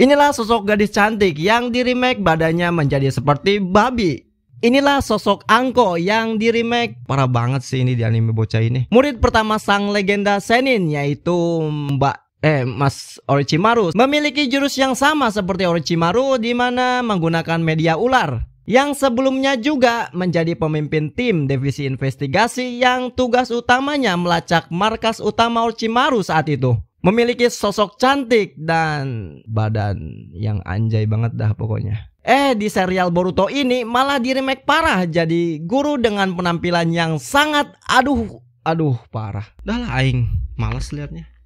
Inilah sosok gadis cantik yang di remake badannya menjadi seperti babi. Inilah sosok Angko yang di remake Parah banget sih ini di anime bocah ini Murid pertama sang legenda Senin yaitu Mbak eh Mas Orochimaru memiliki jurus yang sama seperti Orochimaru di mana menggunakan media ular yang sebelumnya juga menjadi pemimpin tim divisi investigasi yang tugas utamanya melacak markas utama Orochimaru saat itu memiliki sosok cantik dan badan yang anjay banget dah pokoknya. Eh di serial Boruto ini malah di remake parah jadi guru dengan penampilan yang sangat aduh aduh parah. Dah lah aing, males liatnya.